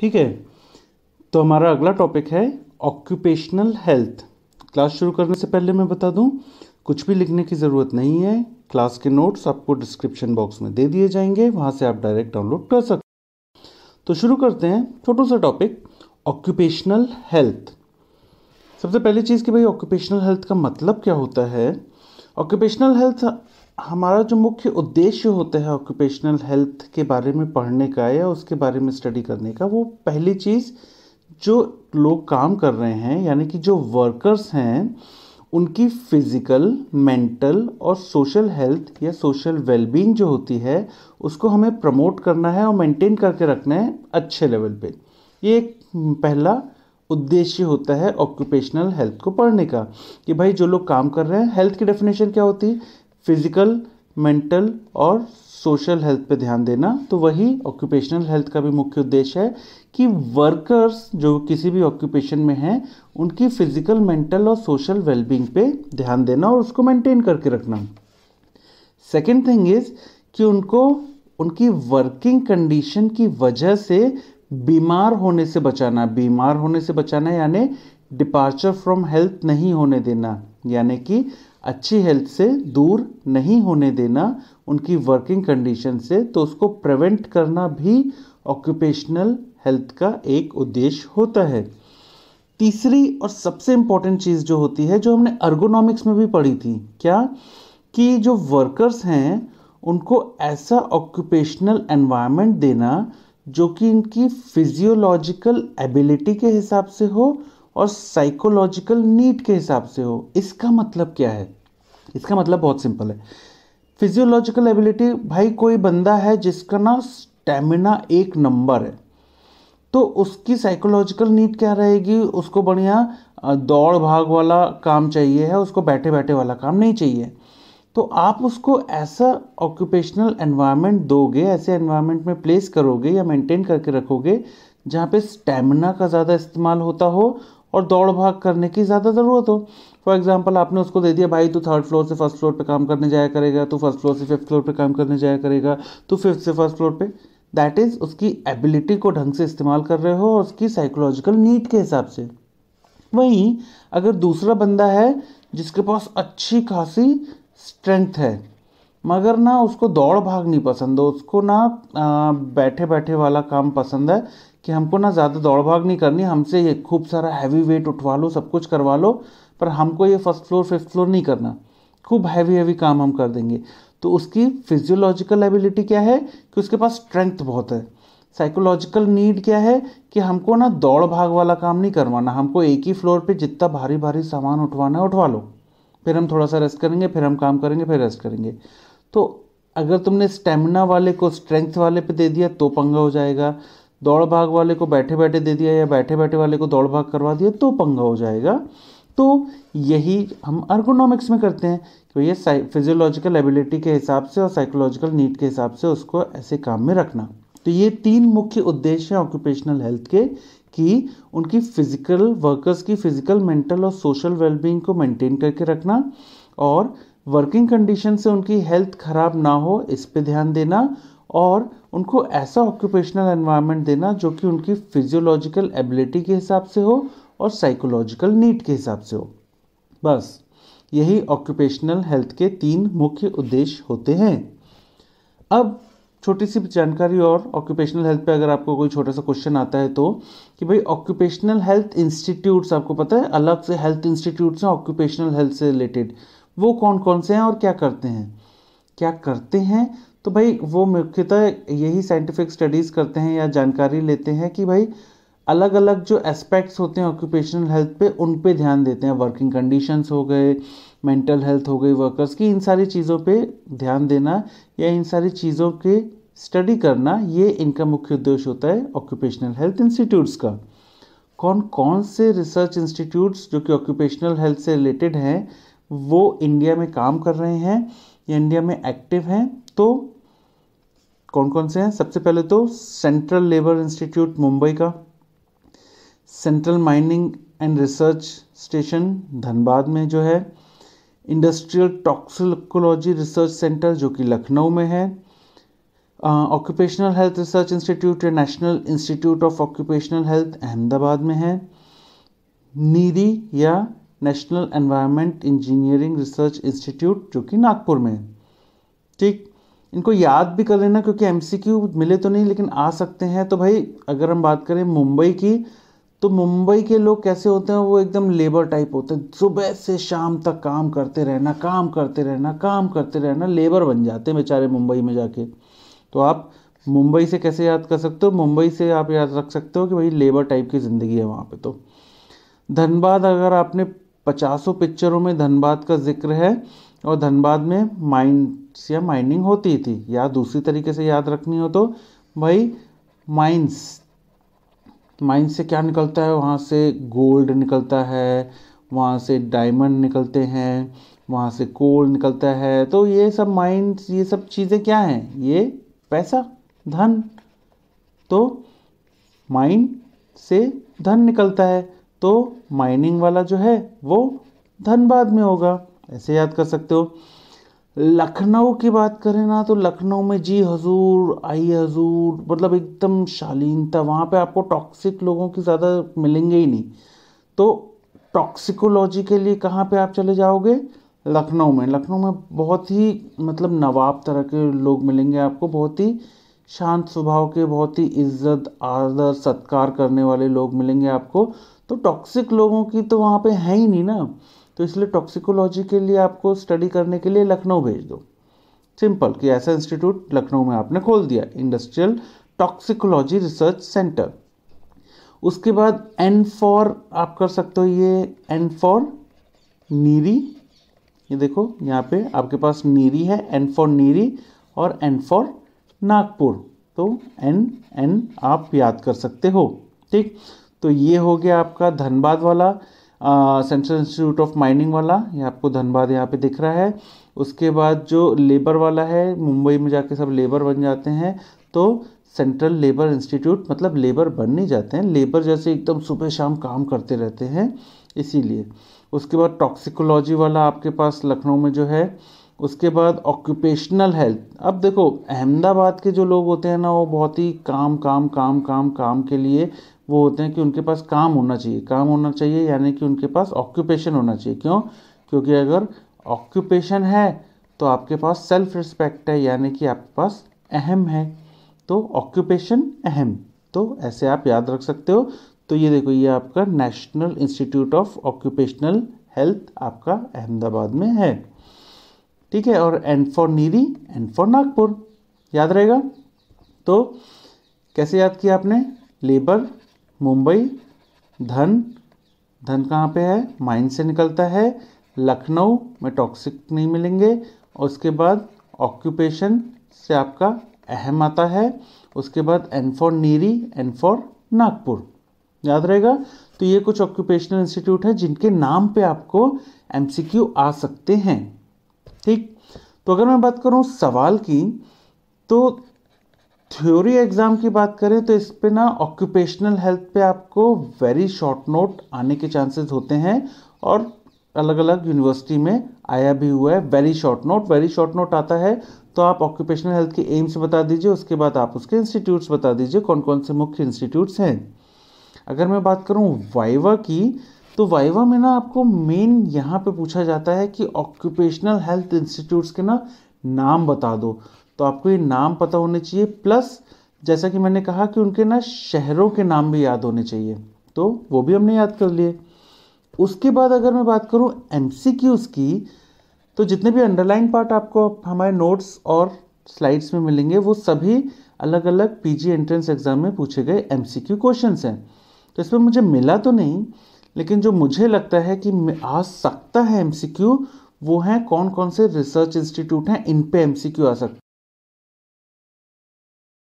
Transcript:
ठीक है तो हमारा अगला टॉपिक है ऑक्यूपेशनल हेल्थ क्लास शुरू करने से पहले मैं बता दूं कुछ भी लिखने की ज़रूरत नहीं है क्लास के नोट्स आपको डिस्क्रिप्शन बॉक्स में दे दिए जाएंगे वहाँ से आप डायरेक्ट डाउनलोड कर सकते तो शुरू करते हैं छोटो सा टॉपिक ऑक्यूपेशनल हेल्थ सबसे पहली चीज़ कि भाई ऑक्यूपेशनल हेल्थ का मतलब क्या होता है ऑक्यूपेशनल हेल्थ हमारा जो मुख्य उद्देश्य होता है ऑक्यूपेशनल हेल्थ के बारे में पढ़ने का या उसके बारे में स्टडी करने का वो पहली चीज़ जो लोग काम कर रहे हैं यानी कि जो वर्कर्स हैं उनकी फिज़िकल मेंटल और सोशल हेल्थ या सोशल वेलबींग जो होती है उसको हमें प्रमोट करना है और मेंटेन करके रखना है अच्छे लेवल पे ये एक पहला उद्देश्य होता है ऑक्यूपेशनल हेल्थ को पढ़ने का कि भाई जो लोग काम कर रहे हैं हेल्थ की डेफिनेशन क्या होती है फिज़िकल मेंटल और सोशल हेल्थ पे ध्यान देना तो वही ऑक्यूपेशनल हेल्थ का भी मुख्य उद्देश्य है कि वर्कर्स जो किसी भी ऑक्यूपेशन में हैं उनकी फिज़िकल मेंटल और सोशल वेलबींग पे ध्यान देना और उसको मेंटेन करके रखना सेकेंड थिंग इज़ कि उनको उनकी वर्किंग कंडीशन की वजह से बीमार होने से बचाना बीमार होने से बचाना यानी डिपार्चर फ्रॉम हेल्थ नहीं होने देना यानी कि अच्छी हेल्थ से दूर नहीं होने देना उनकी वर्किंग कंडीशन से तो उसको प्रिवेंट करना भी ऑक्यूपेशनल हेल्थ का एक उद्देश्य होता है तीसरी और सबसे इम्पॉर्टेंट चीज़ जो होती है जो हमने अर्गोनॉमिक्स में भी पढ़ी थी क्या कि जो वर्कर्स हैं उनको ऐसा ऑक्यूपेशनल एनवायरनमेंट देना जो कि इनकी फिजियोलॉजिकल एबिलिटी के हिसाब से हो और साइकोलॉजिकल नीड के हिसाब से हो इसका मतलब क्या है इसका मतलब बहुत सिंपल है फिजियोलॉजिकल एबिलिटी भाई कोई बंदा है जिसका ना स्टेमिना एक नंबर है तो उसकी साइकोलॉजिकल नीड क्या रहेगी उसको बढ़िया दौड़ भाग वाला काम चाहिए है उसको बैठे बैठे वाला काम नहीं चाहिए तो आप उसको ऐसा ऑक्यूपेशनल एनवायरनमेंट दोगे ऐसे एनवायरनमेंट में प्लेस करोगे या मेंटेन करके रखोगे जहाँ पे स्टेमिना का ज़्यादा इस्तेमाल होता हो और दौड़ भाग करने की ज़्यादा ज़रूरत हो फॉर एग्जाम्पल आपने उसको दे दिया भाई तू थर्ड फ्लोर से फर्स्ट फ्लोर पे काम करने जाया करेगा तू फर्स्ट फ्लोर से फिफ्थ फ्लोर पे काम करने जाया करेगा तू फिफ्थ से फर्स्ट फ्लोर पे दैट इज़ उसकी एबिलिटी को ढंग से इस्तेमाल कर रहे हो और उसकी साइकोलॉजिकल नीड के हिसाब से वहीं अगर दूसरा बंदा है जिसके पास अच्छी खासी स्ट्रेंथ है मगर ना उसको दौड़ भाग नहीं पसंद हो उसको ना बैठे बैठे वाला काम पसंद है कि हमको ना ज़्यादा दौड़ भाग नहीं करनी हमसे ये खूब सारा हैवी वेट उठवा लो सब कुछ करवा लो पर हमको ये फर्स्ट फ्लोर फिफ्थ फ्लोर नहीं करना खूब हैवी हैवी काम हम कर देंगे तो उसकी फिजियोलॉजिकल एबिलिटी क्या है कि उसके पास स्ट्रेंथ बहुत है साइकोलॉजिकल नीड क्या है कि हमको ना दौड़ भाग वाला काम नहीं करवाना हमको एक ही फ्लोर पे जितना भारी भारी सामान उठवाना है उठवा लो फिर हम थोड़ा सा रेस्ट करेंगे फिर हम काम करेंगे फिर रेस्ट करेंगे तो अगर तुमने स्टेमिना वाले को स्ट्रेंथ वाले पे दे दिया तो पंगा हो जाएगा दौड़ भाग वाले को बैठे बैठे दे दिया या बैठे बैठे वाले को दौड़ भाग करवा दिया तो पंगा हो जाएगा तो यही हम अर्गोनॉमिक्स में करते हैं कि भैया फिजियोलॉजिकल एबिलिटी के हिसाब से और साइकोलॉजिकल नीड के हिसाब से उसको ऐसे काम में रखना तो ये तीन मुख्य उद्देश्य हैं ऑक्यूपेशनल हेल्थ के कि उनकी फिजिकल वर्कर्स की फिजिकल मेंटल और सोशल वेलबींग को मेंटेन करके रखना और वर्किंग कंडीशन से उनकी हेल्थ खराब ना हो इस पर ध्यान देना और उनको ऐसा ऑक्यूपेशनल एनवायरनमेंट देना जो कि उनकी फिजियोलॉजिकल एबिलिटी के हिसाब से हो और साइकोलॉजिकल नीड के हिसाब से हो बस यही ऑक्यूपेशनल हेल्थ के तीन मुख्य उद्देश्य होते हैं अब छोटी सी जानकारी और ऑक्यूपेशनल हेल्थ पे अगर आपको कोई छोटा सा क्वेश्चन आता है तो कि भाई ऑक्यूपेशनल हेल्थ इंस्टीट्यूट्स आपको पता है अलग से हेल्थ इंस्टीट्यूट्स हैं ऑक्यूपेशनल हेल्थ से रिलेटेड वो कौन कौन से हैं और क्या करते हैं क्या करते हैं तो भाई वो मुख्यतः यही साइंटिफिक स्टडीज़ करते हैं या जानकारी लेते हैं कि भाई अलग अलग जो एस्पेक्ट्स होते हैं ऑक्यूपेशनल हेल्थ पे उन पे ध्यान देते हैं वर्किंग कंडीशंस हो गए मेंटल हेल्थ हो गई वर्कर्स की इन सारी चीज़ों पे ध्यान देना या इन सारी चीज़ों के स्टडी करना ये इनका मुख्य उद्देश्य होता है ऑक्यूपेशनल हेल्थ इंस्टीट्यूट्स का कौन कौन से रिसर्च इंस्टीट्यूट्स जो कि ऑक्यूपेशनल हेल्थ से रिलेटेड हैं वो इंडिया में काम कर रहे हैं ये इंडिया में एक्टिव हैं तो कौन कौन से हैं सबसे पहले तो सेंट्रल लेबर इंस्टीट्यूट मुंबई का central mining and research station Dhanbad में जो है इंडस्ट्रियल टॉक्सिकोलॉजी रिसर्च सेंटर जो कि लखनऊ में है ऑक्यूपेशनल हेल्थ रिसर्च इंस्टीट्यूट या national institute of occupational health Ahmedabad में है नीरी या national environment engineering research institute जो कि नागपुर में है ठीक इनको याद भी कर लेना क्योंकि एम मिले तो नहीं लेकिन आ सकते हैं तो भाई अगर हम बात करें मुंबई की तो मुंबई के लोग कैसे होते हैं वो एकदम लेबर टाइप होते हैं सुबह से शाम तक काम करते रहना काम करते रहना काम करते रहना लेबर बन जाते हैं बेचारे मुंबई में जाके तो आप मुंबई से कैसे याद कर सकते हो मुंबई से आप याद रख सकते हो कि भाई लेबर टाइप की ज़िंदगी है वहाँ पे तो धनबाद अगर आपने पचासों पिक्चरों में धनबाद का जिक्र है और धनबाद में माइंस या माइनिंग होती थी या दूसरी तरीके से याद रखनी हो तो भाई माइंस माइंस से क्या निकलता है वहाँ से गोल्ड निकलता है वहाँ से डायमंड निकलते हैं वहाँ से कोल निकलता है तो ये सब माइंस ये सब चीज़ें क्या हैं ये पैसा धन तो माइंड से धन निकलता है तो माइनिंग वाला जो है वो धनबाद में होगा ऐसे याद कर सकते हो लखनऊ की बात करें ना तो लखनऊ में जी हजूर आई हजूर मतलब एकदम शालीनता वहाँ पे आपको टॉक्सिक लोगों की ज़्यादा मिलेंगे ही नहीं तो टॉक्सिकोलॉजी के लिए कहाँ पे आप चले जाओगे लखनऊ में लखनऊ में बहुत ही मतलब नवाब तरह के लोग मिलेंगे आपको बहुत ही शांत स्वभाव के बहुत ही इज्जत आदर सत्कार करने वाले लोग मिलेंगे आपको तो टॉक्सिक लोगों की तो वहाँ पे है ही नहीं ना तो इसलिए टॉक्सिकोलॉजी के लिए आपको स्टडी करने के लिए लखनऊ भेज दो सिंपल कि ऐसा इंस्टीट्यूट लखनऊ में आपने खोल दिया इंडस्ट्रियल टॉक्सिकोलॉजी रिसर्च सेंटर उसके बाद एन फॉर आप कर सकते हो ये एन फॉर नीरी ये देखो यहाँ पे आपके पास नीरी है एन फॉर नीरी और एन फॉर नागपुर तो एन एन आप याद कर सकते हो ठीक तो ये हो गया आपका धनबाद वाला सेंट्रल इंस्टीट्यूट ऑफ माइनिंग वाला ये आपको धनबाद यहाँ पे दिख रहा है उसके बाद जो लेबर वाला है मुंबई में जाके सब लेबर बन जाते हैं तो सेंट्रल लेबर इंस्टीट्यूट मतलब लेबर बन नहीं जाते हैं लेबर जैसे एकदम सुबह शाम काम करते रहते हैं इसीलिए उसके बाद टॉक्सिकोलॉजी वाला आपके पास लखनऊ में जो है उसके बाद ऑक्यूपेशनल हेल्थ अब देखो अहमदाबाद के जो लोग होते हैं ना वो बहुत ही काम काम काम काम काम के लिए वो होते हैं कि उनके पास काम होना चाहिए काम होना चाहिए यानी कि उनके पास ऑक्यूपेशन होना चाहिए क्यों क्योंकि अगर ऑक्यूपेशन है तो आपके पास सेल्फ रिस्पेक्ट है यानी कि आपके पास अहम है तो ऑक्यूपेशन अहम तो ऐसे आप याद रख सकते हो तो ये देखो ये आपका national institute of occupational health आपका अहमदाबाद में है ठीक है और N for NEERI N for Nagpur याद रहेगा तो कैसे याद किया आपने लेबर मुंबई धन धन कहाँ पे है माइन से निकलता है लखनऊ में टॉक्सिक नहीं मिलेंगे और उसके बाद ऑक्यूपेशन से आपका अहम आता है उसके बाद N for NEERI N for Nagpur याद रहेगा तो ये कुछ ऑक्यूपेशनल इंस्टीट्यूट है जिनके नाम पे आपको एमसीक्यू आ सकते हैं ठीक तो अगर मैं बात करूँ सवाल की तो थ्योरी एग्ज़ाम की बात करें तो इस पे ना ऑक्यूपेशनल हेल्थ पे आपको वेरी शॉर्ट नोट आने के चांसेस होते हैं और अलग अलग यूनिवर्सिटी में आया भी हुआ है very short note very short note आता है तो आप ऑक्यूपेशनल हेल्थ के एम्स बता दीजिए उसके बाद आप उसके इंस्टीट्यूट्स बता दीजिए कौन कौन से मुख्य इंस्टीट्यूट्स हैं अगर मैं बात करूँ वाइवा की तो वाइवा में ना आपको मेन यहाँ पे पूछा जाता है कि ऑक्यूपेशनल हेल्थ इंस्टीट्यूट्स के ना नाम बता दो तो आपको ये नाम पता होने चाहिए प्लस जैसा कि मैंने कहा कि उनके ना शहरों के नाम भी याद होने चाहिए तो वो भी हमने याद कर लिए उसके बाद अगर मैं बात करूँ एम की तो जितने भी अंडरलाइन पार्ट आपको हमारे नोट्स और स्लाइड्स में मिलेंगे वो सभी अलग अलग पीजी एंट्रेंस एग्ज़ाम में पूछे गए एमसीक्यू क्वेश्चंस हैं तो इसमें मुझे मिला तो नहीं लेकिन जो मुझे लगता है कि आ सकता है एम सी क्यू वो हैं कौन कौन से रिसर्च इंस्टीट्यूट हैं इन पे एम सी क्यू आ सकता